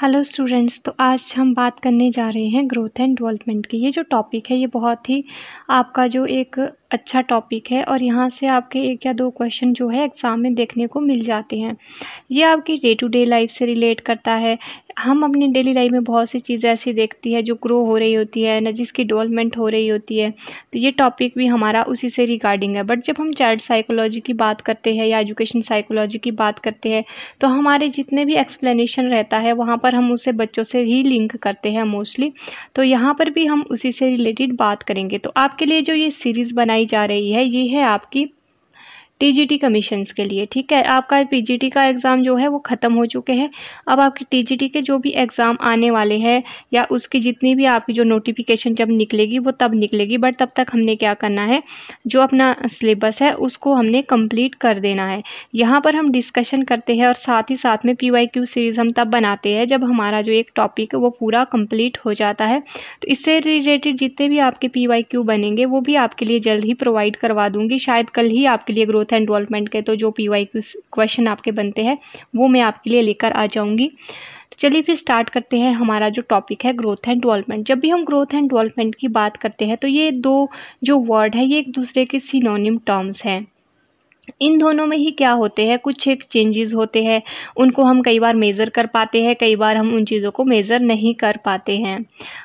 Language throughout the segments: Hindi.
हेलो स्टूडेंट्स तो आज हम बात करने जा रहे हैं ग्रोथ एंड डेवलपमेंट की ये जो टॉपिक है ये बहुत ही आपका जो एक अच्छा टॉपिक है और यहाँ से आपके एक या दो क्वेश्चन जो है एग्ज़ाम में देखने को मिल जाते हैं ये आपकी डे टू डे लाइफ से रिलेट करता है हम अपनी डेली लाइफ में बहुत सी चीज़ें ऐसी देखती है जो ग्रो हो रही होती है ना जिसकी डेवलपमेंट हो रही होती है तो ये टॉपिक भी हमारा उसी से रिगार्डिंग है बट जब हम चाइल्ड साइकोलॉजी की बात करते हैं या एजुकेशन साइकोलॉजी की बात करते हैं तो हमारे जितने भी एक्सप्लेनेशन रहता है वहाँ पर हम उसे बच्चों से ही लिंक करते हैं मोस्टली तो यहाँ पर भी हम उसी से रिलेटेड बात करेंगे तो आपके लिए जो ये सीरीज़ बनाई बनाई जा रही है ये है आपकी टीजीटी कमीशन के लिए ठीक है आपका पीजीटी का एग्ज़ाम जो है वो ख़त्म हो चुके हैं अब आपके टीजीटी के जो भी एग्ज़ाम आने वाले हैं या उसकी जितनी भी आपकी जो नोटिफिकेशन जब निकलेगी वो तब निकलेगी बट तब तक हमने क्या करना है जो अपना सिलेबस है उसको हमने कंप्लीट कर देना है यहाँ पर हम डिस्कशन करते हैं और साथ ही साथ में पी सीरीज़ हम तब बनाते हैं जब हमारा जो एक टॉपिक है वो पूरा कम्प्लीट हो जाता है तो इससे रिलेटेड जितने भी आपके पी बनेंगे वो भी आपके लिए जल्द ही प्रोवाइड करवा दूँगी शायद कल ही आपके लिए ग्रोथ ग्रोथ एंड डेवलपमेंट के तो जो पी वाई क्वेश्चन आपके बनते हैं वो मैं आपके लिए लेकर आ जाऊँगी तो चलिए फिर स्टार्ट करते हैं हमारा जो टॉपिक है ग्रोथ एंड डेवलपमेंट जब भी हम ग्रोथ एंड डेवलपमेंट की बात करते हैं तो ये दो जो वर्ड है ये एक दूसरे के सिनोनिम टर्म्स हैं इन दोनों में ही क्या होते हैं कुछ एक चेंजेस होते हैं उनको हम कई बार मेज़र कर पाते हैं कई बार हम उन चीज़ों को मेज़र नहीं कर पाते हैं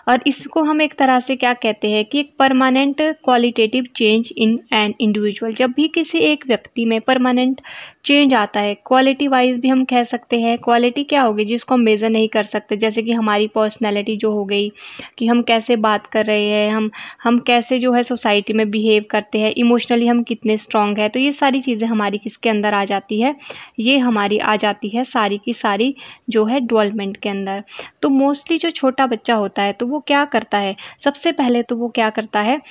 और इसको हम एक तरह से क्या कहते हैं कि एक permanent qualitative change in an individual जब भी किसी एक व्यक्ति में परमानेंट चेंज आता है क्वालिटी वाइज भी हम कह सकते हैं क्वालिटी क्या होगी जिसको हम मेज़र नहीं कर सकते जैसे कि हमारी पर्सनैलिटी जो हो गई कि हम कैसे बात कर रहे हैं हम हम कैसे जो है सोसाइटी में बिहेव करते हैं इमोशनली हम कितने स्ट्रॉन्ग हैं तो ये सारी चीज़ें हमारी किसके अंदर आ जाती है ये हमारी आ जाती है सारी की सारी जो है डेवलपमेंट के अंदर तो मोस्टली जो छोटा बच्चा होता है तो वो क्या करता है सबसे पहले तो वो क्या करता है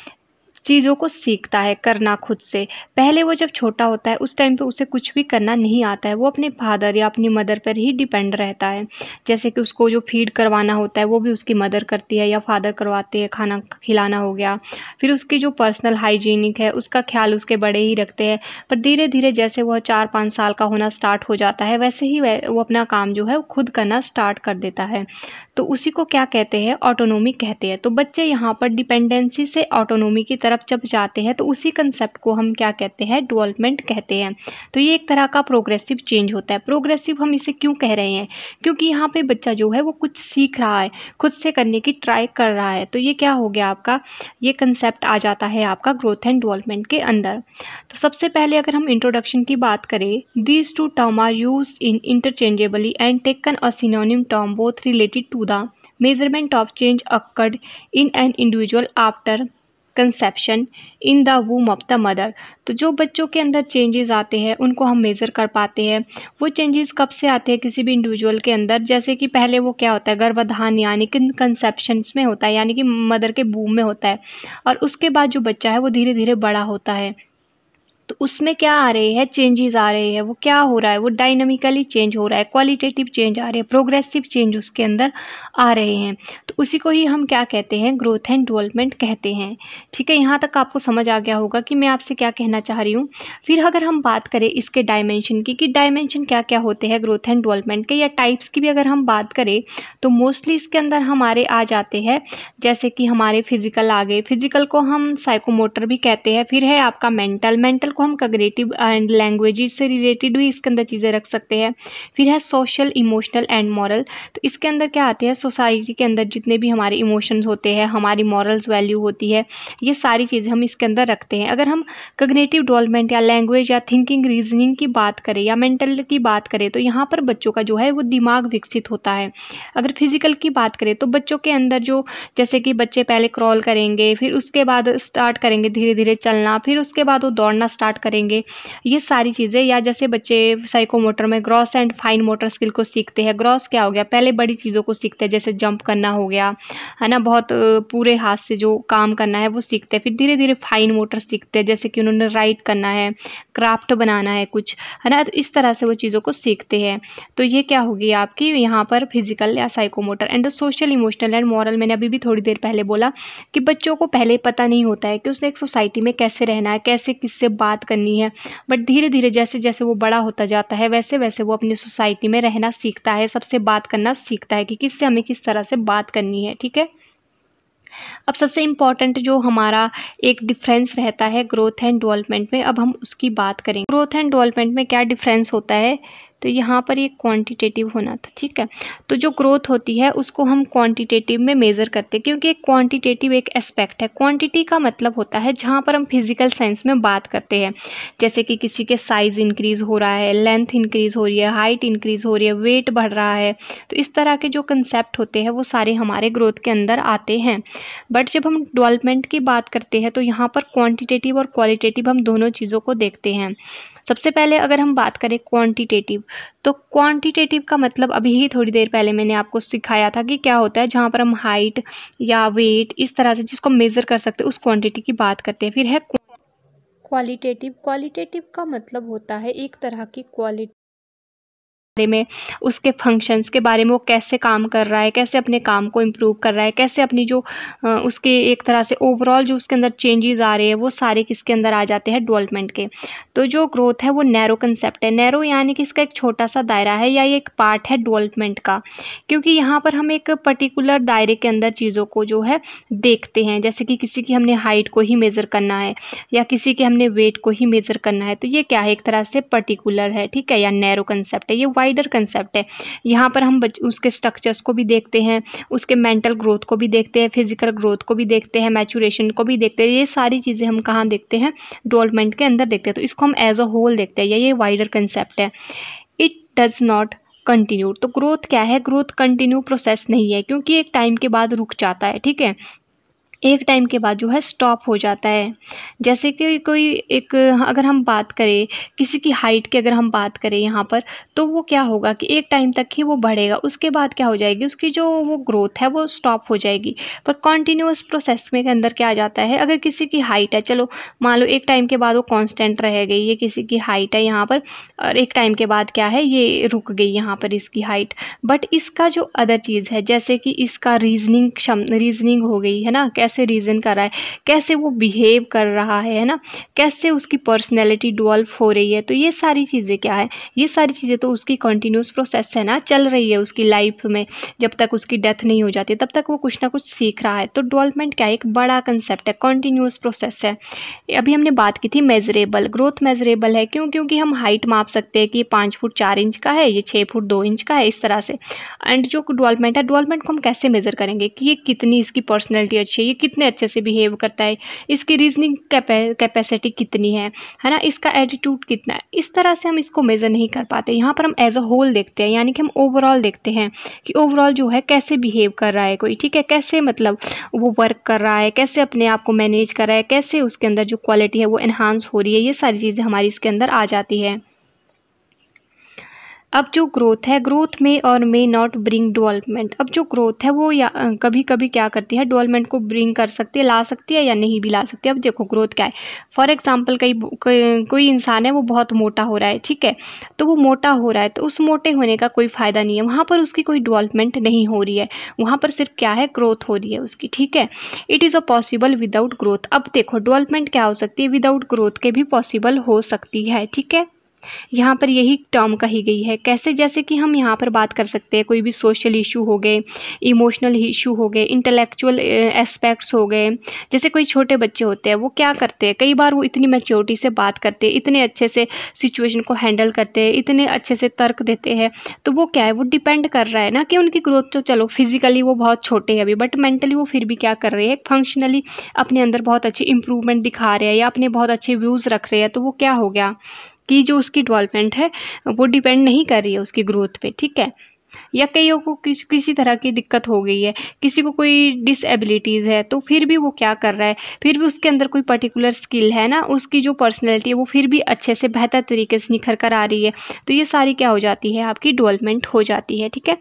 चीज़ों को सीखता है करना खुद से पहले वो जब छोटा होता है उस टाइम पे उसे कुछ भी करना नहीं आता है वो अपने फादर या अपनी मदर पर ही डिपेंड रहता है जैसे कि उसको जो फीड करवाना होता है वो भी उसकी मदर करती है या फादर करवाते हैं खाना खिलाना हो गया फिर उसकी जो पर्सनल हाइजीनिक है उसका ख्याल उसके बड़े ही रखते हैं पर धीरे धीरे जैसे वह चार पाँच साल का होना स्टार्ट हो जाता है वैसे ही वो अपना काम जो है खुद करना स्टार्ट कर देता है तो उसी को क्या कहते हैं ऑटोनोमी कहते हैं तो बच्चे यहाँ पर डिपेंडेंसी से ऑटोनोमी की तरफ जब जाते हैं तो उसी कंसेप्ट को हम क्या कहते हैं डेवलपमेंट कहते हैं तो ये एक तरह का प्रोग्रेसिव चेंज होता है प्रोग्रेसिव हम इसे क्यों कह रहे हैं क्योंकि यहाँ पे बच्चा जो है वो कुछ सीख रहा है खुद से करने की ट्राई कर रहा है तो ये क्या हो गया आपका ये कंसेप्ट आ जाता है आपका ग्रोथ एंड डेवलपमेंट के अंदर तो सबसे पहले अगर हम इंट्रोडक्शन की बात करें these two term are use in interchangeably and taken a synonym term both related to the measurement of change occur in an individual after conception in the womb of the mother तो जो बच्चों के अंदर चेंजेस आते हैं उनको हम मेज़र कर पाते हैं वो चेंजेस कब से आते हैं किसी भी इंडिविजुअल के अंदर जैसे कि पहले वो क्या होता है गर्भाधान यानी कि कंसेप्शन में होता है यानी कि मदर के बूम में होता है और उसके बाद जो बच्चा है वो धीरे धीरे बड़ा होता है तो उसमें क्या आ रही है चेंजेस आ रहे हैं वो क्या हो रहा है वो डायनामिकली चेंज हो रहा है क्वालिटेटिव चेंज आ रहे हैं प्रोग्रेसिव चेंज उसके अंदर आ रहे हैं तो उसी को ही हम क्या कहते हैं ग्रोथ एंड डेवलपमेंट कहते हैं ठीक है यहाँ तक आपको समझ आ गया होगा कि मैं आपसे क्या कहना चाह रही हूँ फिर अगर हम बात करें इसके डायमेंशन की कि डायमेंशन क्या क्या होते हैं ग्रोथ एंड डेवलपमेंट के या टाइप्स की भी अगर हम बात करें तो मोस्टली इसके अंदर हमारे आ जाते हैं जैसे कि हमारे फिजिकल आ गए फिजिकल को हम साइकोमोटर भी कहते हैं फिर है आपका मेंटल मेंटल को हम कग्रेटिव एंड लैंग्वेज से रिलेटेड भी इसके अंदर चीज़ें रख सकते हैं फिर है सोशल इमोशनल एंड मॉरल तो इसके अंदर क्या आते हैं सोसाइटी के अंदर जितने भी हमारे इमोशंस होते हैं हमारी मॉरल्स वैल्यू होती है ये सारी चीज़ें हम इसके अंदर रखते हैं अगर हम कग्नेटिव डेवलपमेंट या लैंग्वेज या थिंकिंग रीजनिंग की बात करें या मेंटल की बात करें तो यहाँ पर बच्चों का जो है वो दिमाग विकसित होता है अगर फिजिकल की बात करें तो बच्चों के अंदर जो जैसे कि बच्चे पहले क्रॉल करेंगे फिर उसके बाद स्टार्ट करेंगे धीरे धीरे चलना फिर उसके बाद वो दौड़ना स्टार्ट स्टार्ट करेंगे ये सारी चीज़ें या जैसे बच्चे साइको मोटर में gross and fine motor skill को सीखते हैं ग्रॉस क्या हो गया पहले बड़ी चीज़ों को सीखते हैं जैसे जंप करना हो गया है ना बहुत पूरे हाथ से जो काम करना है वो सीखते हैं फिर धीरे धीरे फाइन मोटर सीखते हैं जैसे कि उन्होंने राइट करना है क्राफ्ट बनाना है कुछ है ना तो इस तरह से वो चीज़ों को सीखते हैं तो ये क्या होगी आपकी यहाँ पर फिजिकल या psychomotor and social emotional and moral मैंने अभी भी थोड़ी देर पहले बोला कि बच्चों को पहले पता नहीं होता है कि उसने एक सोसाइटी में कैसे रहना है कैसे किससे बात बात करनी है बट धीरे धीरे जैसे जैसे वो बड़ा होता जाता है वैसे वैसे वो अपनी सोसाइटी में रहना सीखता है सबसे बात करना सीखता है कि किससे हमें किस तरह से बात करनी है ठीक है अब सबसे इम्पॉर्टेंट जो हमारा एक डिफरेंस रहता है ग्रोथ एंड डेवलपमेंट में अब हम उसकी बात करेंगे ग्रोथ एंड डेवलपमेंट में क्या डिफरेंस होता है तो यहाँ पर ये क्वांटिटेटिव होना था ठीक है तो जो ग्रोथ होती है उसको हम क्वांटिटेटिव में मेज़र करते हैं क्योंकि क्वांटिटेटिव एक एस्पेक्ट है क्वांटिटी का मतलब होता है जहाँ पर हम फिजिकल साइंस में बात करते हैं जैसे कि किसी के साइज़ इंक्रीज़ हो रहा है लेंथ इंक्रीज़ हो रही है हाइट इंक्रीज़ हो रही है वेट बढ़ रहा है तो इस तरह के जो कंसेप्ट होते हैं वो सारे हमारे ग्रोथ के अंदर आते हैं बट जब हम डेवलपमेंट की बात करते हैं तो यहाँ पर क्वान्टिटेटिव और क्वालिटेटिव हम दोनों चीज़ों को देखते हैं सबसे पहले अगर हम बात करें क्वांटिटेटिव तो क्वांटिटेटिव का मतलब अभी ही थोड़ी देर पहले मैंने आपको सिखाया था कि क्या होता है जहाँ पर हम हाइट या वेट इस तरह से जिसको मेज़र कर सकते उस क्वान्टिटी की बात करते हैं फिर है क्वालिटेटिव क्वालिटेटिव का मतलब होता है एक तरह की क्वालिटी बारे में उसके फंक्शंस के बारे में वो कैसे काम कर रहा है कैसे अपने काम को इम्प्रूव कर रहा है कैसे अपनी जो उसके एक तरह से ओवरऑल जो उसके अंदर चेंजेस आ रहे हैं वो सारे किसके अंदर आ जाते हैं डेवलपमेंट के तो जो ग्रोथ है वो नैरो कंसेप्ट है नैरो यानी कि इसका एक छोटा सा दायरा है या एक पार्ट है डेवलपमेंट का क्योंकि यहाँ पर हम एक पर्टिकुलर दायरे के अंदर चीज़ों को जो है देखते हैं जैसे कि किसी की हमने हाइट को ही मेज़र करना है या किसी के हमने वेट को ही मेज़र करना है तो ये क्या है एक तरह से पर्टिकुलर है ठीक है या नैरो कंसेप्ट है ये वाइड स्पाइडर कंसेप्ट है यहाँ पर हम उसके स्ट्रक्चर्स को भी देखते हैं उसके मेंटल ग्रोथ को भी देखते हैं फिजिकल ग्रोथ को भी देखते हैं मैचुरेशन को भी देखते हैं ये सारी चीज़ें हम कहाँ देखते हैं डेवलपमेंट के अंदर देखते हैं तो इसको हम एज अ होल देखते हैं या ये वाइडर कंसेप्ट है इट डज़ नॉट कंटिन्यू तो ग्रोथ क्या है ग्रोथ कंटिन्यू प्रोसेस नहीं है क्योंकि एक टाइम के बाद रुक जाता है ठीक है एक टाइम के बाद जो है स्टॉप हो जाता है जैसे कि कोई एक अगर हम बात करें किसी की हाइट की अगर हम बात करें यहाँ पर तो वो क्या होगा कि एक टाइम तक ही वो बढ़ेगा उसके बाद क्या हो जाएगी उसकी जो वो ग्रोथ है वो स्टॉप हो जाएगी पर कॉन्टीन्यूस प्रोसेस में के अंदर क्या आ जाता है अगर किसी की हाइट है चलो मान लो एक टाइम के बाद वो कॉन्स्टेंट रह गई ये किसी की हाइट है यहाँ पर और एक टाइम के बाद क्या है ये रुक गई यहाँ पर इसकी हाइट बट इसका जो अदर चीज़ है जैसे कि इसका रीजनिंग क्षम रीजनिंग हो गई है ना कैसे कैसे रीज़न कर रहा है कैसे वो बिहेव कर रहा है ना कैसे उसकी पर्सनैलिटी डिवॉल्व हो रही है तो ये सारी चीज़ें क्या है ये सारी चीज़ें तो उसकी कंटिन्यूस प्रोसेस है ना चल रही है उसकी लाइफ में जब तक उसकी डेथ नहीं हो जाती तब तक वो कुछ ना कुछ सीख रहा है तो डिवेलपमेंट क्या है एक बड़ा कंसेप्ट है कॉन्टीन्यूस प्रोसेस है अभी हमने बात की थी मेजरेबल ग्रोथ मेजरेबल है क्यों क्योंकि हम हाइट माप सकते हैं कि ये पाँच फुट चार इंच का है ये छः फुट दो इंच का है इस तरह से एंड जो डेवलपमेंट है डिवेलपमेंट को हम कैसे मेजर करेंगे कि ये कितनी इसकी पर्सनैलिटी अच्छी है ये कितने अच्छे से बिहेव करता है इसकी रीजनिंग कैपेसिटी कितनी है है ना इसका एटीट्यूड कितना है इस तरह से हम इसको मेज़र नहीं कर पाते यहाँ पर हम एज अ होल देखते हैं यानी कि हम ओवरऑल देखते हैं कि ओवरऑल जो है कैसे बिहेव कर रहा है कोई ठीक है कैसे मतलब वो वर्क कर रहा है कैसे अपने आप को मैनेज कर रहा है कैसे उसके अंदर जो क्वालिटी है वो एनहांस हो रही है ये सारी चीज़ें हमारी इसके अंदर आ जाती है अब जो ग्रोथ है ग्रोथ में और मे नॉट ब्रिंग डेवलपमेंट अब जो ग्रोथ है वो या कभी कभी क्या करती है डेवलपमेंट को ब्रिंग कर सकती है ला सकती है या नहीं भी ला सकती अब देखो ग्रोथ क्या है फॉर एग्जाम्पल कई कोई इंसान है वो बहुत मोटा हो रहा है ठीक है तो वो मोटा हो रहा है तो उस मोटे होने का कोई फ़ायदा नहीं है वहाँ पर उसकी कोई डेवलपमेंट नहीं हो रही है वहाँ पर सिर्फ क्या है ग्रोथ हो रही है उसकी ठीक है it is a possible without growth अब देखो डेवलपमेंट क्या हो सकती है विदाउट ग्रोथ के भी पॉसिबल हो सकती है ठीक है यहाँ पर यही टर्म कही गई है कैसे जैसे कि हम यहाँ पर बात कर सकते हैं कोई भी सोशल इशू हो गए इमोशनल इशू हो गए इंटेलेक्चुअल एस्पेक्ट्स हो गए जैसे कोई छोटे बच्चे होते हैं वो क्या करते हैं कई बार वो इतनी मेच्योरिटी से बात करते हैं इतने अच्छे से सिचुएशन को हैंडल करते हैं इतने अच्छे से तर्क देते हैं तो वो क्या है वो डिपेंड कर रहा है ना कि उनकी ग्रोथ तो चलो फिजिकली वो बहुत छोटे हैं अभी बट मेंटली वो फिर भी क्या कर रहे हैं फंक्शनली अपने अंदर बहुत अच्छी इंप्रूवमेंट दिखा रहे हैं या अपने बहुत अच्छे व्यूज़ रख रहे हैं तो वो क्या हो गया कि जो उसकी डेवलपमेंट है वो डिपेंड नहीं कर रही है उसकी ग्रोथ पे ठीक है या कईयों को किस किसी तरह की दिक्कत हो गई है किसी को कोई डिसएबिलिटीज़ है तो फिर भी वो क्या कर रहा है फिर भी उसके अंदर कोई पर्टिकुलर स्किल है ना उसकी जो पर्सनैलिटी है वो फिर भी अच्छे से बेहतर तरीके से निखर कर आ रही है तो ये सारी क्या हो जाती है आपकी डेवलपमेंट हो जाती है ठीक है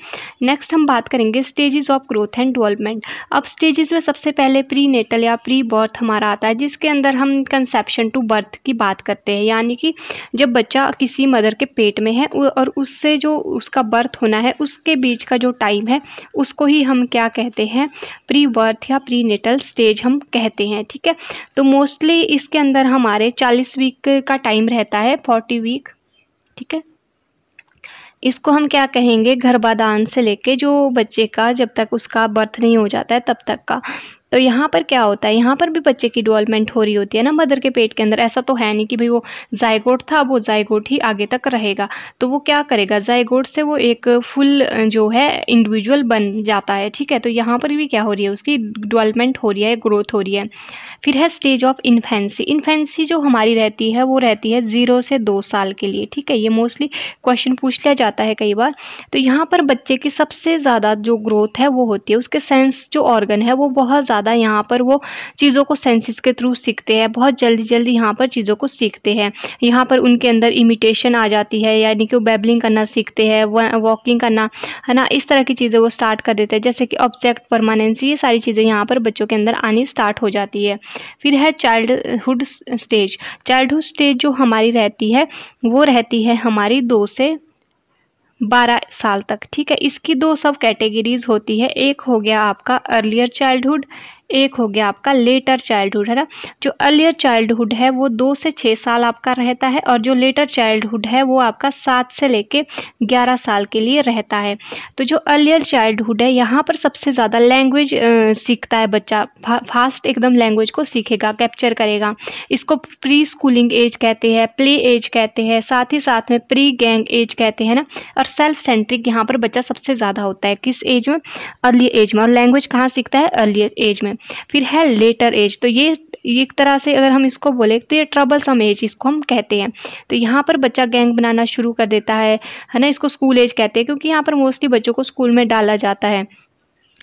नेक्स्ट हम बात करेंगे stages of growth and development अब स्टेजेस में सबसे पहले प्री नेटल या प्री बर्थ हमारा आता है जिसके अंदर हम कंसेप्शन टू बर्थ की बात करते हैं यानी कि जब बच्चा किसी मदर के पेट में है और उससे जो उसका बर्थ होना है उस के बीच का जो टाइम है उसको ही हम क्या कहते हैं प्री बर्थ या प्री नेटल स्टेज हम कहते हैं ठीक है तो मोस्टली इसके अंदर हमारे 40 वीक का टाइम रहता है 40 वीक ठीक है इसको हम क्या कहेंगे गर्भाधान से लेके जो बच्चे का जब तक उसका बर्थ नहीं हो जाता है तब तक का तो यहाँ पर क्या होता है यहाँ पर भी बच्चे की डिवेलपमेंट हो रही होती है ना मदर के पेट के अंदर ऐसा तो है नहीं कि भाई वो जायगोट था वो जायगोट ही आगे तक रहेगा तो वो क्या करेगा जायगोट से वो एक फुल जो है इंडिविजुअल बन जाता है ठीक है तो यहाँ पर भी क्या हो रही है उसकी डिवेलपमेंट हो रही है ग्रोथ हो रही है फिर है स्टेज ऑफ इन्फेंसी इन्फेंसी जो हमारी रहती है वो रहती है ज़ीरो से दो साल के लिए ठीक है ये मोस्टली क्वेश्चन पूछ लिया जाता है कई बार तो यहाँ पर बच्चे की सबसे ज़्यादा जो ग्रोथ है वो होती है उसके सेंस जो ऑर्गन है वो बहुत ज़्यादा ज़्यादा यहाँ पर वो चीज़ों को सेंसेस के थ्रू सीखते हैं बहुत जल्दी जल्दी यहाँ पर चीज़ों को सीखते हैं यहाँ पर उनके अंदर इमिटेशन आ जाती है यानी कि वो बेबलिंग करना सीखते हैं वॉकिंग करना है ना इस तरह की चीज़ें वो स्टार्ट कर देते हैं जैसे कि ऑब्जेक्ट परमानेंसी ये सारी चीज़ें यहाँ पर बच्चों के अंदर आनी स्टार्ट हो जाती है फिर है चाइल्डहुड स्टेज चाइल्डहुड स्टेज जो हमारी रहती है वो रहती है हमारी दो से बारह साल तक ठीक है इसकी दो सब कैटेगरीज होती है एक हो गया आपका अर्लियर चाइल्डहुड एक हो गया आपका लेटर चाइल्डहुड है ना जो अर्लियर चाइल्डहुड है वो दो से छः साल आपका रहता है और जो लेटर चाइल्डहुड है वो आपका सात से लेके ग्यारह साल के लिए रहता है तो जो अर्लियर चाइल्डहुड है यहाँ पर सबसे ज़्यादा लैंग्वेज सीखता है बच्चा फा, फास्ट एकदम लैंग्वेज को सीखेगा कैप्चर करेगा इसको प्री स्कूलिंग एज कहते हैं प्ले एज कहते हैं साथ ही साथ में प्री गैंग एज कहते हैं ना और सेल्फ सेंट्रिक यहाँ पर बच्चा सबसे ज़्यादा होता है किस एज में अर्ली एज में और लैंग्वेज कहाँ सीखता है अर्ली एज में है फिर है लेटर एज तो ये एक तरह से अगर हम इसको बोले तो ये ट्रबल सम एज इसको हम कहते हैं तो यहाँ पर बच्चा गैंग बनाना शुरू कर देता है है ना इसको स्कूल एज कहते हैं क्योंकि यहाँ पर मोस्टली बच्चों को स्कूल में डाला जाता है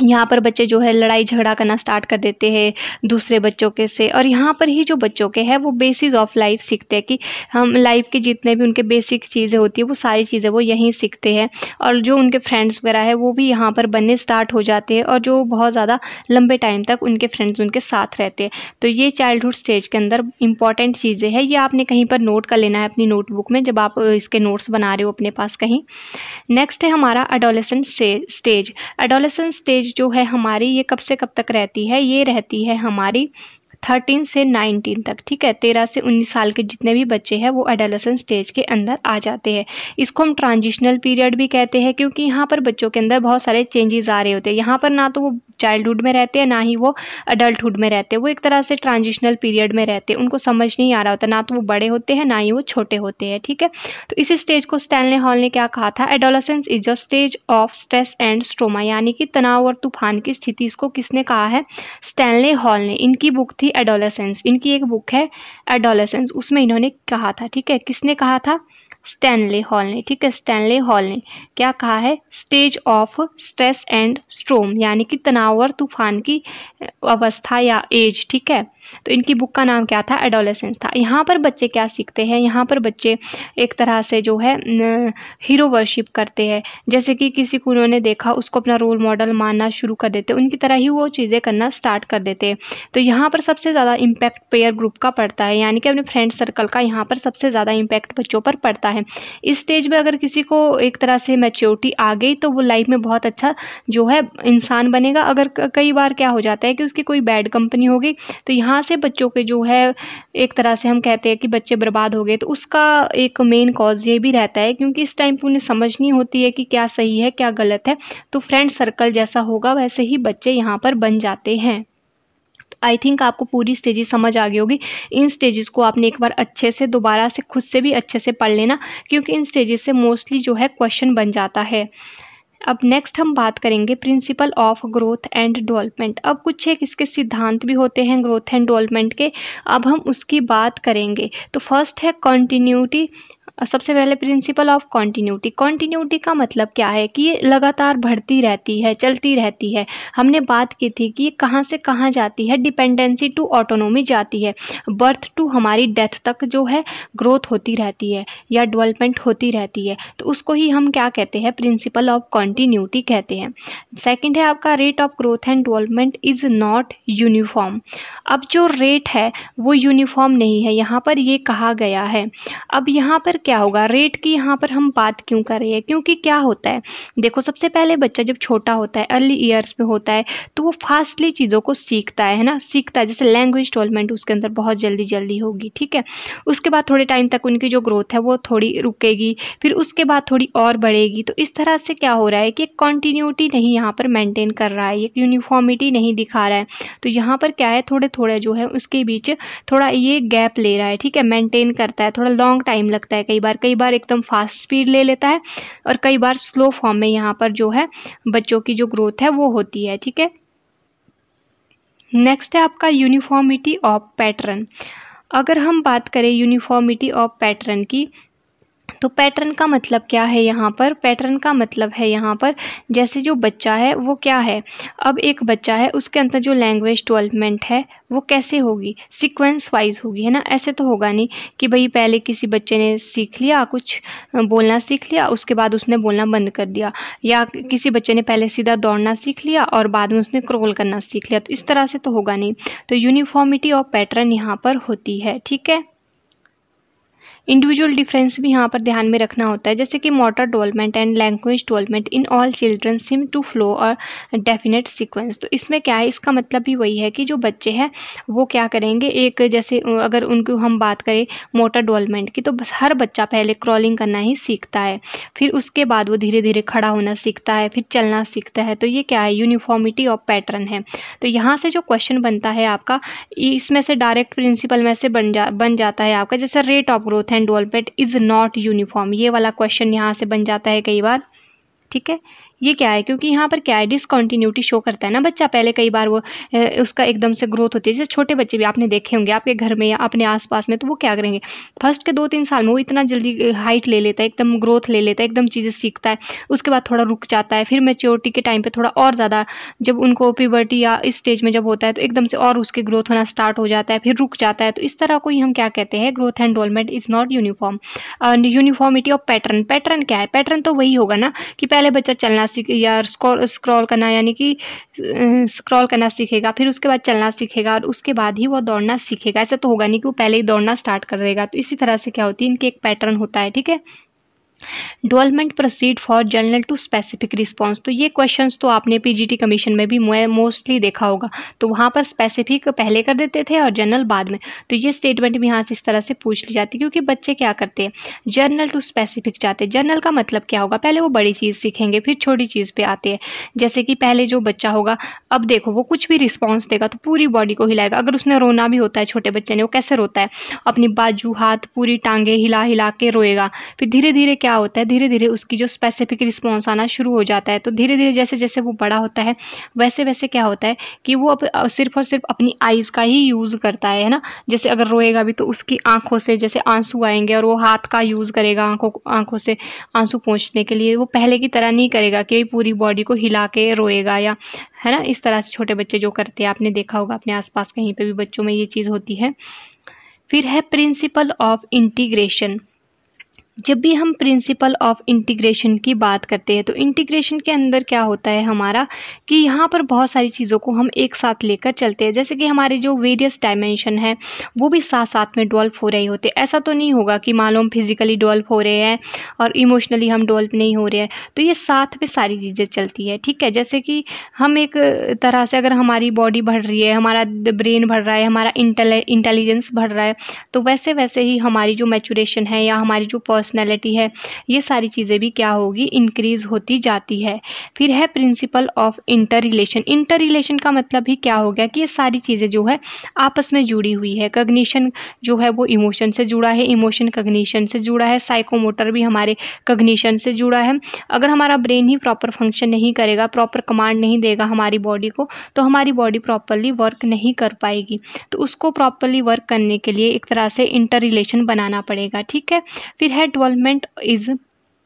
यहाँ पर बच्चे जो है लड़ाई झगड़ा करना स्टार्ट कर देते हैं दूसरे बच्चों के से और यहाँ पर ही जो बच्चों के हैं वो बेसिस ऑफ लाइफ सीखते हैं कि हम लाइफ के जितने भी उनके बेसिक चीज़ें होती है वो सारी चीज़ें वो यहीं सीखते हैं और जो उनके फ्रेंड्स वगैरह है वो भी यहाँ पर बनने स्टार्ट हो जाते हैं और जो बहुत ज़्यादा लंबे टाइम तक उनके फ्रेंड्स उनके साथ रहते हैं तो ये चाइल्डहुड स्टेज के अंदर इंपॉर्टेंट चीज़ें हैं ये आपने कहीं पर नोट कर लेना है अपनी नोटबुक में जब आप इसके नोट्स बना रहे हो अपने पास कहीं नेक्स्ट है हमारा adolescence stage adolescence stage age जो है हमारी ये कब से कब तक रहती है ये रहती है हमारी थर्टीन से नाइनटीन तक ठीक है तेरह से उन्नीस साल के जितने भी बच्चे हैं वो एडोलसन स्टेज के अंदर आ जाते हैं इसको हम ट्रांजिशनल पीरियड भी कहते हैं क्योंकि यहाँ पर बच्चों के अंदर बहुत सारे चेंजेस आ रहे होते हैं यहाँ पर ना तो वो चाइल्डहुड में रहते हैं ना ही वो अडल्टहुड में रहते हैं वो एक तरह से ट्रांजिशनल पीरियड में रहते हैं उनको समझ नहीं आ रहा होता ना तो वो बड़े होते हैं ना ही वो छोटे होते हैं ठीक है तो इसी स्टेज को स्टैनले हॉल ने क्या कहा था adolescence is a stage of stress and storm यानी कि तनाव और तूफान की स्थिति इसको किसने कहा है स्टैनले हॉल ने इनकी बुक थी एडोलेसेंस इनकी एक बुक है एडोलेसेंस उसमें इन्होंने कहा था ठीक है किसने कहा था स्टैनले हॉल ने ठीक है स्टैनले हॉल ने क्या कहा है stage of stress and storm यानी कि तनाव और तूफान की अवस्था या एज ठीक है तो इनकी बुक का नाम क्या था एडोलेसेंस था यहाँ पर बच्चे क्या सीखते हैं यहाँ पर बच्चे एक तरह से जो है हीरो वर्शिप करते हैं जैसे कि किसी को उन्होंने देखा उसको अपना रोल मॉडल मानना शुरू कर देते उनकी तरह ही वो चीज़ें करना स्टार्ट कर देते हैं तो यहाँ पर सबसे ज़्यादा इम्पैक्ट पेयर ग्रुप का पड़ता है यानी कि अपने फ्रेंड सर्कल का यहाँ पर सबसे ज़्यादा इम्पैक्ट बच्चों पर पड़ता है इस स्टेज पर अगर किसी को एक तरह से मेच्योरिटी आ गई तो वो लाइफ में बहुत अच्छा जो है इंसान बनेगा अगर कई बार क्या हो जाता है कि उसकी कोई बैड कंपनी होगी तो यहाँ यहाँ से बच्चों के जो है एक तरह से हम कहते हैं कि बच्चे बर्बाद हो गए तो उसका एक मेन कॉज ये भी रहता है क्योंकि इस टाइम पर उन्हें समझ नहीं होती है कि क्या सही है क्या गलत है तो फ्रेंड सर्कल जैसा होगा वैसे ही बच्चे यहाँ पर बन जाते हैं आई तो थिंक आपको पूरी स्टेजेस समझ आ गई होगी इन स्टेजेस को आपने एक बार अच्छे से दोबारा से खुद से भी अच्छे से पढ़ लेना क्योंकि इन स्टेजेस से मोस्टली जो है क्वेश्चन बन जाता है अब नेक्स्ट हम बात करेंगे principle of growth and development अब कुछ एक इसके सिद्धांत भी होते हैं ग्रोथ एंड डेवलपमेंट के अब हम उसकी बात करेंगे तो फर्स्ट है कंटिन्यूटी सबसे पहले प्रिंसिपल ऑफ कॉन्टीन्यूटी कॉन्टीन्यूटी का मतलब क्या है कि ये लगातार बढ़ती रहती है चलती रहती है हमने बात की थी कि ये कहाँ से कहाँ जाती है डिपेंडेंसी टू ऑटोनोमी जाती है बर्थ टू हमारी डेथ तक जो है ग्रोथ होती रहती है या डेवलपमेंट होती रहती है तो उसको ही हम क्या कहते हैं प्रिंसिपल ऑफ कॉन्टीन्यूटी कहते हैं सेकेंड है आपका rate of growth and development is not uniform अब जो रेट है वो यूनिफॉर्म नहीं है यहाँ पर ये कहा गया है अब यहाँ पर पर क्या होगा रेट की यहाँ पर हम बात क्यों कर रहे हैं क्योंकि क्या होता है देखो सबसे पहले बच्चा जब छोटा होता है अर्ली ईयर्स में होता है तो वो फास्टली चीज़ों को सीखता है ना सीखता है जैसे लैंग्वेज डेवलपमेंट उसके अंदर बहुत जल्दी जल्दी होगी ठीक है उसके बाद थोड़े टाइम तक उनकी जो ग्रोथ है वो थोड़ी रुकेगी फिर उसके बाद थोड़ी और बढ़ेगी तो इस तरह से क्या हो रहा है कि कॉन्टीन्यूटी नहीं यहाँ पर मेंटेन कर रहा है एक यूनिफॉर्मिटी नहीं दिखा रहा है तो यहाँ पर क्या है थोड़े थोड़े जो है उसके बीच थोड़ा ये गैप ले रहा है ठीक है मेंटेन करता है थोड़ा लॉन्ग टाइम लगता है है कई बार कई बार एकदम फास्ट स्पीड ले लेता है और कई बार स्लो फॉर्म में यहाँ पर जो है बच्चों की जो ग्रोथ है वो होती है ठीक है नेक्स्ट है आपका यूनिफॉर्मिटी ऑफ पैटर्न अगर हम बात करें यूनिफॉर्मिटी ऑफ पैटर्न की तो पैटर्न का मतलब क्या है यहाँ पर पैटर्न का मतलब है यहाँ पर जैसे जो बच्चा है वो क्या है अब एक बच्चा है उसके अंदर जो लैंग्वेज डेवलपमेंट है वो कैसे होगी सीक्वेंस वाइज होगी है ना ऐसे तो होगा नहीं कि भाई पहले किसी बच्चे ने सीख लिया कुछ बोलना सीख लिया उसके बाद उसने बोलना बंद कर दिया या किसी बच्चे ने पहले सीधा दौड़ना सीख लिया और बाद में उसने क्रोल करना सीख लिया तो इस तरह से तो होगा नहीं तो यूनिफॉर्मिटी ऑफ पैटर्न यहाँ पर होती है ठीक है इंडिविजुअल डिफरेंस भी यहाँ पर ध्यान में रखना होता है जैसे कि motor development and language development in all children seem to follow और डेफिनेट सीक्वेंस तो इसमें क्या है इसका मतलब भी वही है कि जो बच्चे हैं वो क्या करेंगे एक जैसे अगर उनको हम बात करें मोटर डेवलपमेंट की तो बस हर बच्चा पहले क्रॉलिंग करना ही सीखता है फिर उसके बाद वो धीरे धीरे खड़ा होना सीखता है फिर चलना सीखता है तो ये क्या है यूनिफॉर्मिटी ऑफ पैटर्न है तो यहाँ से जो क्वेश्चन बनता है आपका इसमें से डायरेक्ट प्रिंसिपल में से बन जा बन जाता है आपका जैसे रेट ऑफ ग्रोथ हैंड वॉल वॉलपेट इज नॉट यूनिफॉर्म ये वाला क्वेश्चन यहाँ से बन जाता है कई बार ठीक है ये क्या है क्योंकि यहाँ पर क्या है डिसकॉन्टीन्यूटी शो करता है ना बच्चा पहले कई बार वो उसका एकदम से ग्रोथ होती है जैसे छोटे बच्चे भी आपने देखे होंगे आपके घर में या अपने आसपास में तो वो क्या करेंगे फर्स्ट के दो तीन साल में वो इतना जल्दी हाइट ले लेता है एकदम ग्रोथ ले लेता है एकदम चीज़ें सीखता है उसके बाद थोड़ा रुक जाता है फिर मेच्योरिटी के टाइम पर थोड़ा और ज़्यादा जब उनको प्यूबर्टी या इस स्टेज में जब होता है तो एकदम से और उसकी ग्रोथ होना स्टार्ट हो जाता है फिर रुक जाता है तो इस तरह को ही हम क्या कहते हैं growth and development is not uniform uniformity of pattern pattern क्या है पैटर्न तो वही होगा ना कि पहले बच्चा चलना सीख या स्क्रॉल करना यानी कि स्क्रॉल करना सीखेगा फिर उसके बाद चलना सीखेगा और उसके बाद ही वो दौड़ना सीखेगा ऐसा तो होगा नहीं कि वो पहले ही दौड़ना स्टार्ट कर देगा तो इसी तरह से क्या होती है इनकी एक पैटर्न होता है ठीक है development proceed for general to specific response तो ये क्वेश्चन तो आपने पीजीटी कमीशन में भी मोस्टली देखा होगा तो वहाँ पर स्पेसिफिक पहले कर देते थे और जनरल बाद में तो ये स्टेटमेंट भी यहाँ से इस तरह से पूछ ली जाती है क्योंकि बच्चे क्या करते हैं जर्नल टू स्पेसिफिक जाते हैं जर्नल का मतलब क्या होगा पहले वो बड़ी चीज़ सीखेंगे फिर छोटी चीज़ पर आते हैं जैसे कि पहले जो बच्चा होगा अब देखो वो कुछ भी रिस्पॉन्स देगा तो पूरी बॉडी को हिलाएगा अगर उसने रोना भी होता है छोटे बच्चे ने वो कैसे रोता है अपनी बाजू हाथ पूरी टांगे हिला हिला के रोएगा फिर धीरे धीरे क्या क्या होता है धीरे धीरे उसकी जो स्पेसिफिक रिस्पॉन्स आना शुरू हो जाता है तो धीरे धीरे जैसे जैसे वो बड़ा होता है वैसे वैसे क्या होता है कि वो सिर्फ और सिर्फ अपनी आइज़ का ही यूज़ करता है ना जैसे अगर रोएगा भी तो उसकी आंखों से जैसे आंसू आएंगे और वो हाथ का यूज़ करेगा आंखों आंखों से आंसू पहुँचने के लिए वो पहले की तरह नहीं करेगा कि पूरी बॉडी को हिला के रोएगा या है ना इस तरह से छोटे बच्चे जो करते हैं आपने देखा होगा अपने आसपास कहीं पे भी बच्चों में ये चीज़ होती है फिर है प्रिंसिपल ऑफ इंटीग्रेशन जब भी हम प्रिंसिपल ऑफ इंटीग्रेशन की बात करते हैं तो इंटीग्रेशन के अंदर क्या होता है हमारा कि यहाँ पर बहुत सारी चीज़ों को हम एक साथ लेकर चलते हैं जैसे कि हमारे जो वेरियस डायमेंशन है वो भी साथ साथ में डिवेल्प हो रहे होते ऐसा तो नहीं होगा कि मान लो हम फिजिकली डिवेल्प हो रहे हैं और इमोशनली हम डिवेल्प नहीं हो रहे हैं तो ये साथ में सारी चीज़ें चलती है ठीक है जैसे कि हम एक तरह से अगर हमारी बॉडी बढ़ रही है हमारा ब्रेन बढ़ रहा है हमारा इंटेलिजेंस बढ़ रहा है तो वैसे वैसे ही हमारी जो मैचुरेशन है या हमारी जो पर्सनैलिटी है ये सारी चीज़ें भी क्या होगी इंक्रीज़ होती जाती है फिर है principle of interrelation interrelation का मतलब ही क्या हो गया कि ये सारी चीज़ें जो है आपस में जुड़ी हुई है कग्निशन जो है वो इमोशन से जुड़ा है इमोशन कग्निशन से जुड़ा है साइकोमोटर भी हमारे कग्निशन से जुड़ा है अगर हमारा ब्रेन ही प्रॉपर फंक्शन नहीं करेगा प्रॉपर कमांड नहीं देगा हमारी बॉडी को तो हमारी बॉडी प्रॉपरली वर्क नहीं कर पाएगी तो उसको प्रॉपरली वर्क करने के लिए एक तरह से इंटर रिलेशन बनाना पड़ेगा ठीक है फिर है डेवलपमेंट इज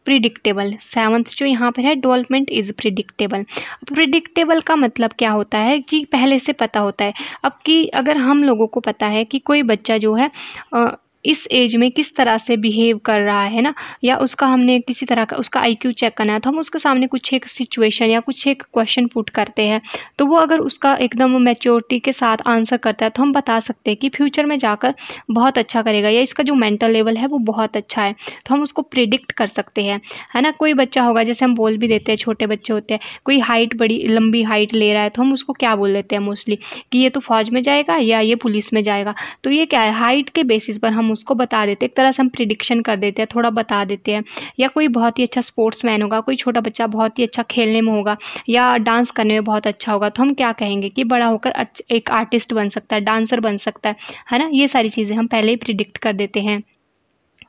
प्रिडिक्टेबल सेवन्थ जो यहाँ पर है डेवलपमेंट इज प्रिडिक्टेबल अब प्रिडिक्टेबल का मतलब क्या होता है कि पहले से पता होता है अब कि अगर हम लोगों को पता है कि कोई बच्चा जो है आ, इस एज में किस तरह से बिहेव कर रहा है ना या उसका हमने किसी तरह का उसका आईक्यू चेक करना है तो हम उसके सामने कुछ एक सिचुएशन या कुछ एक क्वेश्चन पुट करते हैं तो वो अगर उसका एकदम मेच्योरिटी के साथ आंसर करता है तो हम बता सकते हैं कि फ्यूचर में जाकर बहुत अच्छा करेगा या इसका जो मेंटल लेवल है वो बहुत अच्छा है तो हम उसको प्रिडिक्ट कर सकते हैं है ना कोई बच्चा होगा जैसे हम बोल भी देते हैं छोटे बच्चे होते हैं कोई हाइट बड़ी लंबी हाइट ले रहा है तो हम उसको क्या बोल देते हैं मोस्टली कि ये तो फौज में जाएगा या ये पुलिस में जाएगा तो ये क्या है हाइट के बेसिस पर हम उसको बता देते हैं एक तरह से हम प्रिडिक्शन कर देते हैं थोड़ा बता देते हैं या कोई बहुत ही अच्छा स्पोर्ट्स मैन होगा कोई छोटा बच्चा बहुत ही अच्छा खेलने में होगा या डांस करने में बहुत अच्छा होगा तो हम क्या कहेंगे कि बड़ा होकर एक आर्टिस्ट बन सकता है डांसर बन सकता है है ना ये सारी चीज़ें हम पहले ही प्रिडिक्ट कर देते हैं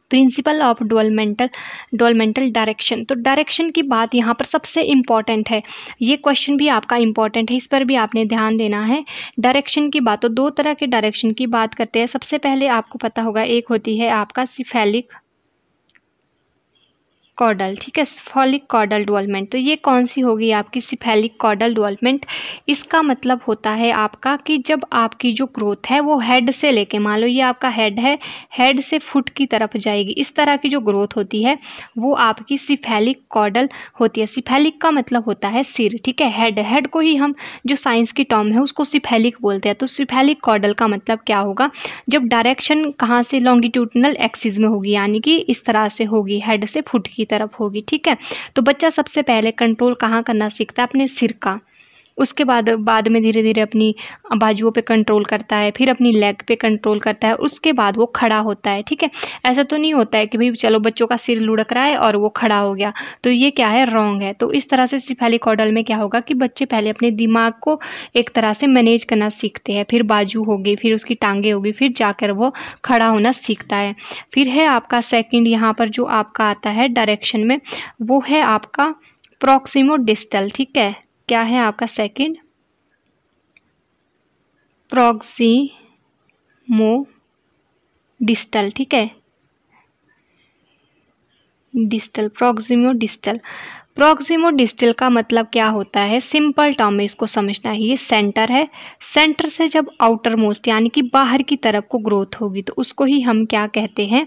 principle of developmental developmental direction तो डायरेक्शन की बात यहाँ पर सबसे इम्पॉर्टेंट है ये क्वेश्चन भी आपका इम्पॉर्टेंट है इस पर भी आपने ध्यान देना है डायरेक्शन की बात तो दो तरह के डायरेक्शन की बात करते हैं सबसे पहले आपको पता होगा एक होती है आपका सिफेलिक कॉडल ठीक है फॉलिक कॉडल डोलमेंट तो ये कौन सी होगी आपकी सिफेलिक कॉडल डिवेलपमेंट इसका मतलब होता है आपका कि जब आपकी जो ग्रोथ है वो हेड से लेके मान लो ये आपका हेड है हेड से फुट की तरफ जाएगी इस तरह की जो ग्रोथ होती है वो आपकी सिफेलिक कॉडल होती है सिफेलिक का मतलब होता है सिर ठीक है हेड हेड को ही हम जो साइंस की टर्म है उसको सिफेलिक बोलते हैं तो सिफेलिक कॉडल का मतलब क्या होगा जब डायरेक्शन कहाँ से लॉन्गिट्यूडनल एक्सिस में होगी यानी कि इस तरह से होगी हेड से फुट की तरफ होगी ठीक है तो बच्चा सबसे पहले कंट्रोल कहाँ करना सीखता है अपने सिर का उसके बाद बाद में धीरे धीरे अपनी बाजुओं पे कंट्रोल करता है फिर अपनी लेग पे कंट्रोल करता है उसके बाद वो खड़ा होता है ठीक है ऐसा तो नहीं होता है कि भाई चलो बच्चों का सिर लुढ़क रहा है और वो खड़ा हो गया तो ये क्या है रॉन्ग है तो इस तरह से कॉडल में क्या होगा कि बच्चे पहले अपने दिमाग को एक तरह से मैनेज करना सीखते हैं फिर बाजू होगी फिर उसकी टांगे होगी फिर जाकर वो खड़ा होना सीखता है फिर है आपका सेकेंड यहाँ पर जो आपका आता है डायरेक्शन में वो है आपका प्रोक्सीमो डिस्टल ठीक है क्या है आपका सेकंड प्रोक्सीमो डिस्टल ठीक है distal proximo distal proximo distal का मतलब क्या होता है सिंपल टर्म में इसको समझना है ये सेंटर है सेंटर से जब आउटर मोस्ट यानी कि बाहर की तरफ को ग्रोथ होगी तो उसको ही हम क्या कहते हैं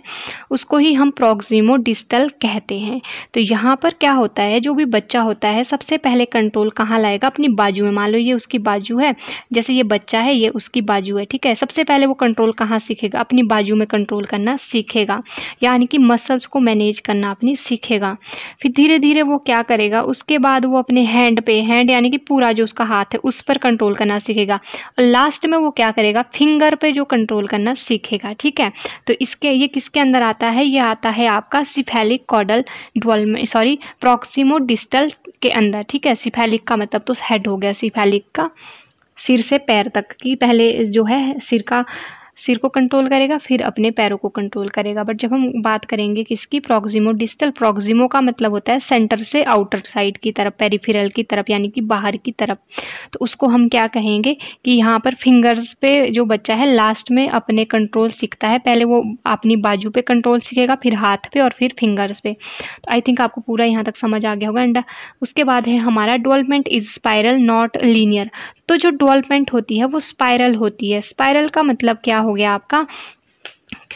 उसको ही हम प्रॉक्सिमो डिस्टल कहते हैं तो यहाँ पर क्या होता है जो भी बच्चा होता है सबसे पहले कंट्रोल कहाँ लाएगा अपनी बाजू में मान लो ये उसकी बाजू है जैसे ये बच्चा है ये उसकी बाजू है ठीक है सबसे पहले वो कंट्रोल कहाँ सीखेगा अपनी बाजू में कंट्रोल करना सीखेगा यानी कि मसल्स को मैनेज करना अपनी सीखेगा फिर धीरे धीरे वो क्या क्या करेगा उसके बाद वो अपने हैंड पे हैंड यानी कि पूरा जो उसका हाथ है उस पर कंट्रोल करना सीखेगा और लास्ट में वो क्या करेगा फिंगर पे जो कंट्रोल करना सीखेगा ठीक है तो इसके ये किसके अंदर आता है ये आता है आपका cephalic caudal development sorry proximo distal के अंदर ठीक है सिफेलिक का मतलब तो हेड हो गया सिफेलिक का सिर से पैर तक की पहले जो है सिर का सिर को कंट्रोल करेगा फिर अपने पैरों को कंट्रोल करेगा बट जब हम बात करेंगे किसकी प्रोक्सिमो डिस्टल प्रोक्सिमो का मतलब होता है सेंटर से आउटर साइड की तरफ पेरिफेरल की तरफ यानी कि बाहर की तरफ तो उसको हम क्या कहेंगे कि यहाँ पर फिंगर्स पे जो बच्चा है लास्ट में अपने कंट्रोल सीखता है पहले वो अपनी बाजू पर कंट्रोल सीखेगा फिर हाथ पे और फिर फिंगर्स पे तो आई थिंक आपको पूरा यहाँ तक समझ आ गया होगा एंड उसके बाद है हमारा development is spiral not linear तो जो डेवलपमेंट होती है वो स्पायरल होती है स्पायरल का मतलब क्या हो गया आपका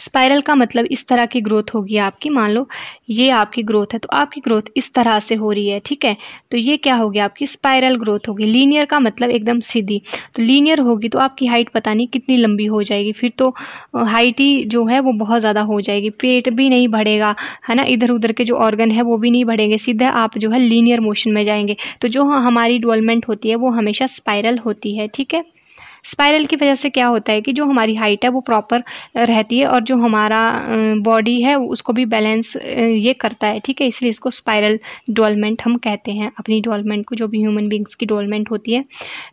स्पाइरल का मतलब इस तरह की ग्रोथ होगी आपकी मान लो ये आपकी ग्रोथ है तो आपकी ग्रोथ इस तरह से हो रही है ठीक है तो ये क्या होगी आपकी स्पाइरल ग्रोथ होगी लीनियर का मतलब एकदम सीधी तो लीनियर होगी तो आपकी हाइट पता नहीं कितनी लंबी हो जाएगी फिर तो हाइट ही जो है वो बहुत ज़्यादा हो जाएगी पेट भी नहीं बढ़ेगा है ना इधर उधर के जो ऑर्गन है वो भी नहीं बढ़ेंगे सीधा आप जो है लीनियर मोशन में जाएंगे तो जो हमारी डेवलपमेंट होती है वो हमेशा स्पाइरल होती है ठीक है स्पायरल की वजह से क्या होता है कि जो हमारी हाइट है वो प्रॉपर रहती है और जो हमारा बॉडी है उसको भी बैलेंस ये करता है ठीक है इसलिए इसको स्पायरल डोलमेंट हम कहते हैं अपनी डोलमेंट को जो भी ह्यूमन बींग्स की डोलमेंट होती है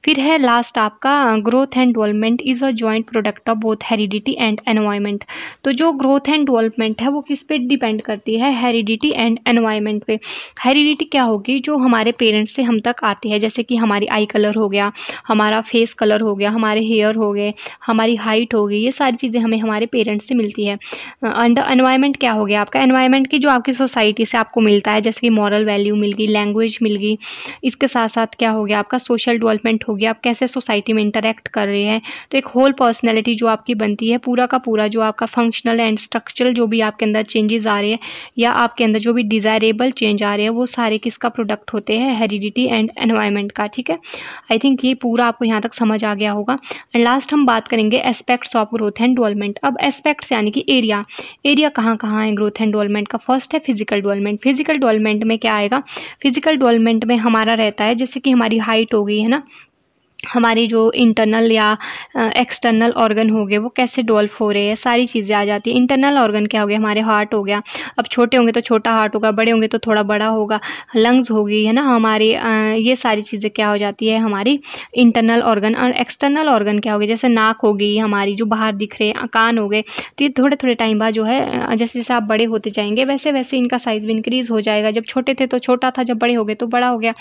फिर है लास्ट आपका growth and development is a joint product of both heredity and environment तो जो ग्रोथ एंड डोलमेंट है वो किस पर डिपेंड करती है हेरिडिटी एंड एनवायरमेंट पे हेरिडिटी क्या होगी जो हमारे पेरेंट्स से हम तक आती है जैसे कि हमारी आई कलर हो गया हमारा फेस कलर हो गया हमारे हेयर हो गए हमारी हाइट हो गई ये सारी चीज़ें हमें हमारे पेरेंट्स से मिलती है एंड एनवायरमेंट क्या हो गया आपका एनवायरमेंट की जो आपकी सोसाइटी से आपको मिलता है जैसे कि मॉरल वैल्यू मिल गई लैंग्वेज मिल गई इसके साथ साथ क्या हो गया आपका सोशल डेवलपमेंट हो गया आप कैसे सोसाइटी में इंटरेक्ट कर रहे हैं तो एक होल पर्सनैलिटी जो आपकी बनती है पूरा का पूरा जो आपका फंक्शनल एंड स्ट्रक्चरल जो भी आपके अंदर चेंजेस आ रहे हैं या आपके अंदर जो भी डिज़ायरेबल चेंज आ रहे हैं वो सारे किसका प्रोडक्ट होते हैं हेरिडिटी एंड एनवायरमेंट का ठीक है आई थिंक ये पूरा आपको यहाँ तक समझ आ गया होगा होगा एंड लास्ट हम बात करेंगे aspects of growth and development अब एस्पेक्ट्स यानी कि एरिया एरिया कहाँ कहाँ है ग्रोथ एंड डेवलपमेंट का फर्स्ट है फिजिकल डेवलपमेंट फिजिकल डेवलपमेंट में क्या आएगा फिजिकल डेवलपमेंट में हमारा रहता है जैसे कि हमारी हाइट हो गई है ना हमारी जो इंटरनल या एक्सटर्नल ऑर्गन हो गए वो कैसे डेवलप हो रहे हैं सारी चीज़ें आ जाती है इंटरनल ऑर्गन क्या हो गया हमारे हार्ट हो गया अब छोटे होंगे तो छोटा हार्ट होगा बड़े होंगे तो थोड़ा बड़ा होगा लंग्स होगी है ना हमारी ये सारी चीज़ें क्या हो जाती है हमारी इंटरनल ऑर्गन और एक्सटर्नल ऑर्गन क्या हो गया जैसे नाक होगी हमारी जो बाहर दिख रहे हैं कान हो गए तो ये थोड़े थोड़े टाइम बाद जो है जैसे जैसे आप बड़े होते जाएंगे वैसे वैसे इनका साइज़ भी इंक्रीज़ हो जाएगा जब छोटे थे तो छोटा था जब बड़े हो गए तो बड़ा हो गया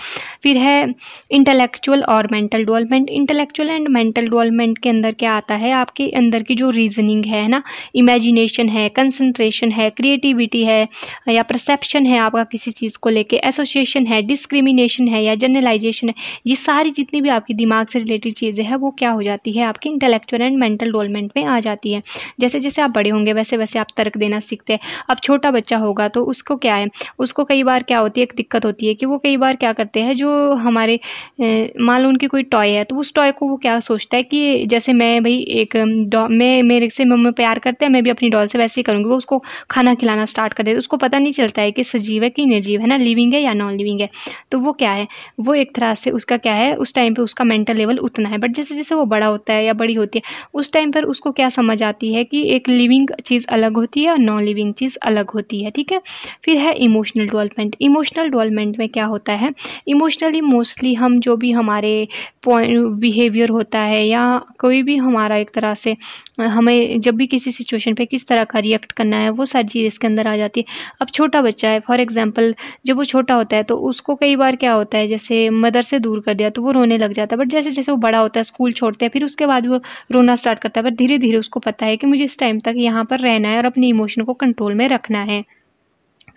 फिर है इंटेलेक्चुअल और mental develop development intellectual and mental development के अंदर क्या आता है आपके अंदर की जो रीजनिंग है ना इमेजिनेशन है कंसंट्रेशन है क्रिएटिविटी है या परसेप्शन है आपका किसी चीज़ को लेके एसोसिएशन है डिस्क्रिमिनेशन है या जनरलाइजेशन है ये सारी जितनी भी आपकी दिमाग से रिलेटेड चीज़ें हैं वो क्या हो जाती है आपके इंटेलेक्चुअल एंड मेंटल डेवलपमेंट में आ जाती है जैसे जैसे आप बड़े होंगे वैसे वैसे आप तर्क देना सीखते हैं अब छोटा बच्चा होगा तो उसको क्या है उसको कई बार क्या होती है एक दिक्कत होती है कि वो कई बार क्या करते हैं जो हमारे मान लो उनकी कोई टॉय है है तो उस टॉय को वो क्या सोचता है कि जैसे मैं भाई एक मैं मेरे से मम्मी प्यार करते हैं मैं भी अपनी डॉल से वैसे ही करूँगी वो उसको खाना खिलाना स्टार्ट कर दे उसको पता नहीं चलता है कि सजीव है कि निर्जीव है ना लिविंग है या नॉन लिविंग है तो वो क्या है वो एक तरह से उसका क्या है उस टाइम पर उसका मेंटल लेवल उतना है बट जैसे जैसे वो बड़ा होता है या बड़ी होती है उस टाइम पर उसको क्या समझ आती है कि एक लिविंग चीज़ अलग होती है और नॉन लिविंग चीज़ अलग होती है ठीक है फिर है इमोशनल डेवलपमेंट इमोशनल डेवलपमेंट में क्या होता है इमोशनली मोस्टली हम जो भी हमारे पॉइंट बिहेवियर होता है या कोई भी हमारा एक तरह से हमें जब भी किसी सिचुएशन पे किस तरह का रिएक्ट करना है वो सारी चीज़ इसके अंदर आ जाती है अब छोटा बच्चा है फॉर एग्जांपल जब वो छोटा होता है तो उसको कई बार क्या होता है जैसे मदर से दूर कर दिया तो वो रोने लग जाता है बट जैसे जैसे वो बड़ा होता है स्कूल छोड़ते हैं फिर उसके बाद वो रोना स्टार्ट करता है बट धीरे धीरे उसको पता है कि मुझे इस टाइम तक यहाँ पर रहना है और अपने इमोशन को कंट्रोल में रखना है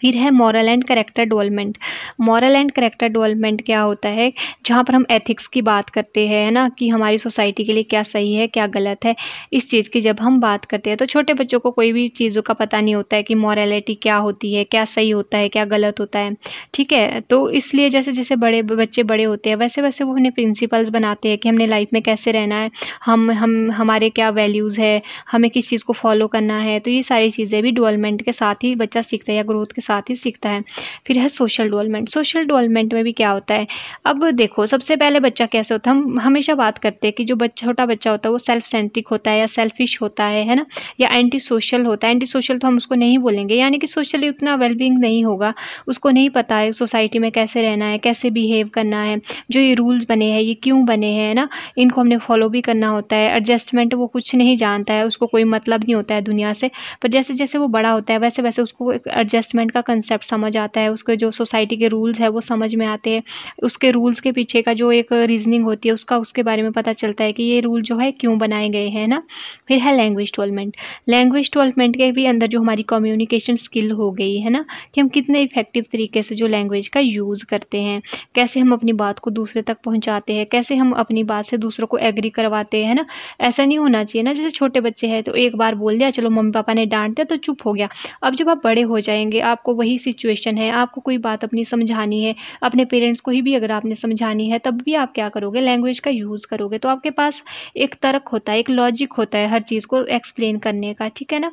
फिर है moral and character development moral and character development क्या होता है जहाँ पर हम एथिक्स की बात करते हैं है ना कि हमारी सोसाइटी के लिए क्या सही है क्या गलत है इस चीज़ की जब हम बात करते हैं तो छोटे बच्चों को कोई भी चीज़ों का पता नहीं होता है कि मॉरलिटी क्या होती है क्या सही होता है क्या गलत होता है ठीक है तो इसलिए जैसे जैसे बड़े बच्चे बड़े होते हैं वैसे वैसे वो अपने प्रिंसिपल्स बनाते हैं कि हमने लाइफ में कैसे रहना है हम हम हमारे क्या वैल्यूज़ है हमें किस चीज़ को फॉलो करना है तो ये सारी चीज़ें भी डेवलपमेंट के साथ ही बच्चा सीखता है या ग्रोथ के साथ साथ ही सीखता है फिर है सोशल डेवलपमेंट सोशल डेवलपमेंट में भी क्या होता है अब देखो सबसे पहले बच्चा कैसे होता है हम हमेशा बात करते हैं कि जो बच्चा छोटा बच्चा होता है वो सेल्फ सेंट्रिक होता है या सेल्फिश होता है है ना या एंटी सोशल होता है एंटी सोशल तो हम उसको नहीं बोलेंगे यानी कि सोशली उतना वेलबींग नहीं होगा उसको नहीं पता है सोसाइटी में कैसे रहना है कैसे बिहेव करना है जो ये रूल्स बने हैं ये क्यों बने हैं ना इनको हमने फॉलो भी करना होता है एडजस्टमेंट वो कुछ नहीं जानता है उसको कोई मतलब नहीं होता है दुनिया से पर जैसे जैसे वो बड़ा होता है वैसे वैसे उसको एडजस्टमेंट का कंसेप्ट समझ आता है उसके जो सोसाइटी के रूल्स है वो समझ में आते हैं उसके रूल्स के पीछे का जो एक रीजनिंग होती है उसका उसके बारे में पता चलता है कि ये रूल जो है क्यों बनाए गए हैं ना फिर है लैंग्वेज डेवलपमेंट लैंग्वेज डेवलपमेंट के भी अंदर जो हमारी कम्युनिकेशन स्किल हो गई है ना कि हम कितने इफेक्टिव तरीके से जो लैंग्वेज का यूज़ करते हैं कैसे हम अपनी बात को दूसरे तक पहुँचाते हैं कैसे हम अपनी बात से दूसरों को एग्री करवाते हैं ना ऐसा नहीं होना चाहिए ना जैसे छोटे बच्चे हैं तो एक बार बोल दिया चलो मम्मी पापा ने डांट दिया तो चुप हो गया अब जब आप बड़े हो जाएंगे आप आपको वही सिचुएशन है आपको कोई बात अपनी समझानी है अपने पेरेंट्स को ही भी अगर आपने समझानी है तब भी आप क्या करोगे लैंग्वेज का यूज़ करोगे तो आपके पास एक तर्क होता है एक लॉजिक होता है हर चीज़ को एक्सप्लेन करने का ठीक है ना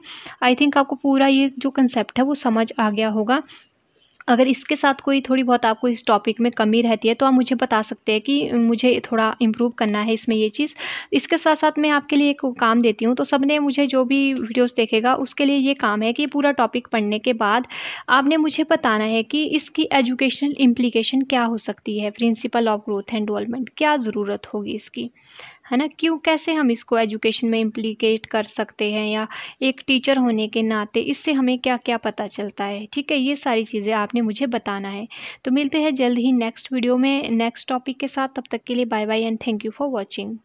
आई थिंक आपको पूरा ये जो कंसेप्ट है वो समझ आ गया होगा अगर इसके साथ कोई थोड़ी बहुत आपको इस टॉपिक में कमी रहती है तो आप मुझे बता सकते हैं कि मुझे थोड़ा इम्प्रूव करना है इसमें ये चीज़ इसके साथ साथ मैं आपके लिए एक काम देती हूँ तो सब ने मुझे जो भी वीडियोस देखेगा उसके लिए ये काम है कि पूरा टॉपिक पढ़ने के बाद आपने मुझे बताना है कि इसकी एजुकेशनल इम्प्लीकेशन क्या हो सकती है principle of growth and development क्या ज़रूरत होगी इसकी है ना क्यों कैसे हम इसको एजुकेशन में इम्प्लीकेट कर सकते हैं या एक टीचर होने के नाते इससे हमें क्या क्या पता चलता है ठीक है ये सारी चीज़ें आपने मुझे बताना है तो मिलते हैं जल्द ही नेक्स्ट वीडियो में नेक्स्ट टॉपिक के साथ तब तक के लिए bye bye and thank you for watching